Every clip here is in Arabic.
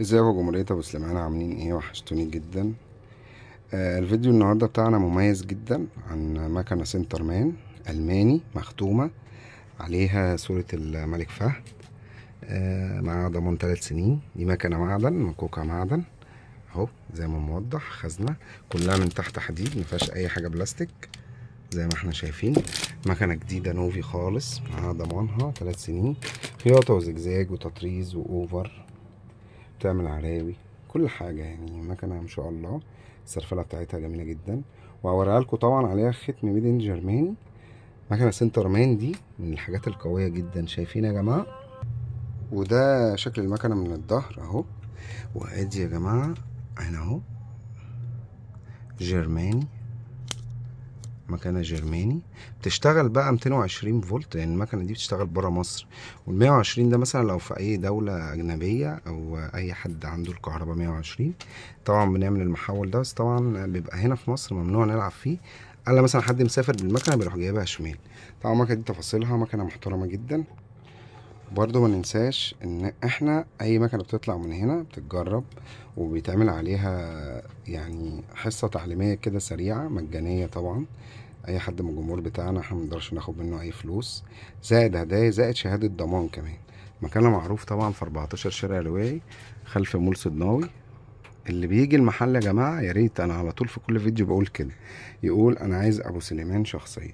ازيكم يا جمهورية ابو سليمان عاملين ايه وحشتوني جدا آه الفيديو النهاردة بتاعنا مميز جدا عن مكنة سنتر مان الماني مختومة عليها صورة الملك فهد آه مع ضمان تلات سنين دي مكنة معدن مكوكة معدن اهو زي ما موضح خزنة كلها من تحت حديد مفيهاش اي حاجة بلاستيك زي ما احنا شايفين مكنة جديدة نوفي خالص معاها ضمانها تلات سنين خياطة وزجزاج وتطريز واوفر بتعمل عراوي كل حاجه يعني مكنه ما شاء الله السرفله بتاعتها جميله جدا وهوريها لكم طبعا عليها ختم ميد ان جرماني مكنه سنتر مان دي من الحاجات القويه جدا شايفين يا جماعه وده شكل المكنه من الظهر اهو وادي يا جماعه هنا اهو جرماني مكنه جرماني بتشتغل بقى 220 فولت يعني المكنه دي بتشتغل بره مصر وال 120 ده مثلا لو في اي دوله اجنبيه او اي حد عنده الكهرباء 120 طبعا بنعمل المحول ده بس طبعا بيبقى هنا في مصر ممنوع نلعب فيه الا مثلا حد مسافر بالمكنه بيروح جايبها شمال طبعا المكنه دي تفاصيلها مكنه محترمه جدا برضو ما ننساش ان احنا اي مكنه بتطلع من هنا بتتجرب وبيتعمل عليها يعني حصه تعليميه كده سريعه مجانيه طبعا اي حد من الجمهور بتاعنا احنا منقدرش ناخد منه اي فلوس زائد هدايا زائد شهاده ضمان كمان مكاننا معروف طبعا في 14 شارع لواي خلف مول صدناوي اللي بيجي المحل يا جماعه يا ريت انا على طول في كل فيديو بقول كده يقول انا عايز ابو سليمان شخصيا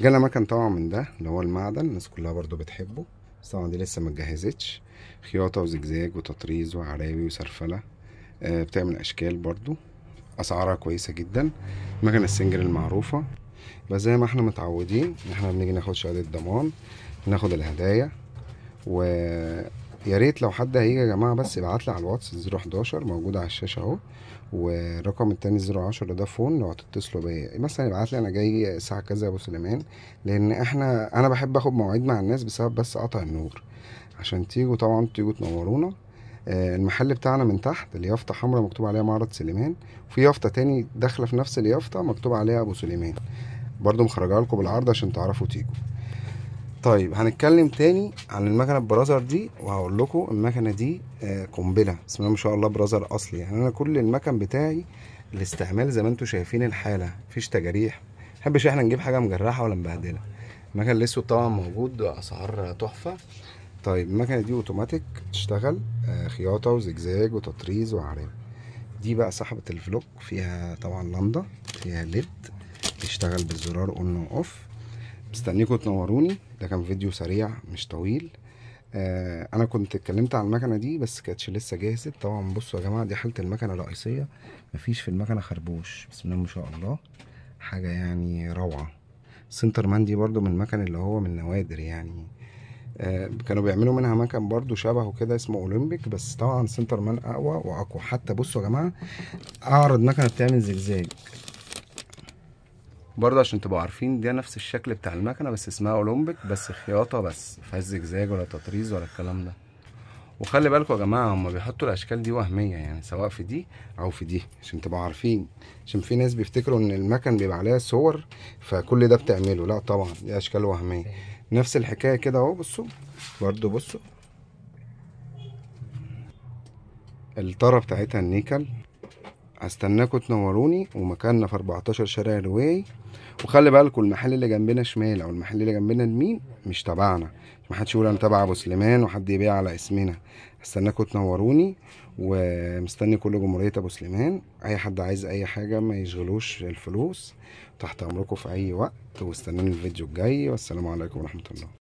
جالنا مكن طبعا من ده اللي هو المعدن الناس كلها برضو بتحبه بس طبعا دي لسه ما اتجهزتش خياطه وزجزاج وتطريز وعراوي وسرفله آه، بتعمل اشكال برضو اسعارها كويسه جدا المكنه السنجل المعروفه يبقى زي ما احنا متعودين ان احنا بنيجي ناخد شهاده ضمان ناخد الهدايا و يا ريت لو حد هيجي يا جماعه بس يبعت لي على الواتس 011 موجود على الشاشه اهو والرقم التاني 010 ده فون لو هتتصلوا بيا مثلا يبعت لي انا جاي الساعه كذا يا ابو سليمان لان احنا انا بحب اخد مواعيد مع الناس بسبب بس قطع النور عشان تيجوا طبعا تيجوا تنورونا آه، المحل بتاعنا من تحت اليافطة حمراء مكتوب عليها معرض سليمان وفي يافطة تاني داخلة في نفس اليافطة مكتوب عليها أبو سليمان برضو مخرجها لكم بالعرض عشان تعرفوا تيجوا طيب هنتكلم تاني عن المكنه البرازر دي وهقول لكم المكنه دي آه، قنبله بسم الله ما شاء الله برازر اصلي يعني انا كل المكن بتاعي الاستعمال زي ما انتم شايفين الحاله مفيش تجاريح محبش احنا نجيب حاجه مجرحه ولا مبهدله المكن الاسود طبعا موجود اسعار تحفه طيب المكنه دي اوتوماتيك تشتغل آه، خياطه وزجزاج وتطريز وعرام دي بقى صاحبه الفلوك فيها طبعا لندا فيها ليد بيشتغل بالزرار اون واوف مستنيكم تنوروني ده كان فيديو سريع مش طويل آه انا كنت اتكلمت عن المكنه دي بس كانتش لسه جاهزه طبعا بصوا يا جماعه دي حاله المكنه الرئيسيه مفيش في المكنه خربوش بسم الله ما شاء الله حاجه يعني روعه سنتر مان دي برده من المكن اللي هو من نوادر يعني آه كانوا بيعملوا منها مكن برضو شبهه كده اسمه اولمبيك بس طبعا سنتر مان اقوى واقوى حتى بصوا يا جماعه اعرض مكنه بتعمل زجزاج برضه عشان تبقوا عارفين ده نفس الشكل بتاع المكنه بس اسمها اولمبيك بس خياطه بس فيها زجزاج ولا تطريز ولا الكلام ده وخلي بالكم يا جماعه هم بيحطوا الاشكال دي وهميه يعني سواء في دي او في دي عشان تبقوا عارفين عشان في ناس بيفتكروا ان المكن بيبقى عليها صور فكل ده بتعمله لا طبعا دي اشكال وهميه نفس الحكايه كده اهو بصوا برضه بصوا الطرف بتاعتها النيكل استناكم تنوروني ومكاننا في 14 شارع رواي وخلي بالكم المحل اللي جنبنا شمال او المحل اللي جنبنا يمين مش تبعنا محدش يقول انا تبع ابو سليمان وحد يبيع على اسمنا استناكم تنوروني ومستني كل جمهوريه ابو سليمان اي حد عايز اي حاجه ما يشغلوش الفلوس تحت امركم في اي وقت واستنوني الفيديو الجاي والسلام عليكم ورحمه الله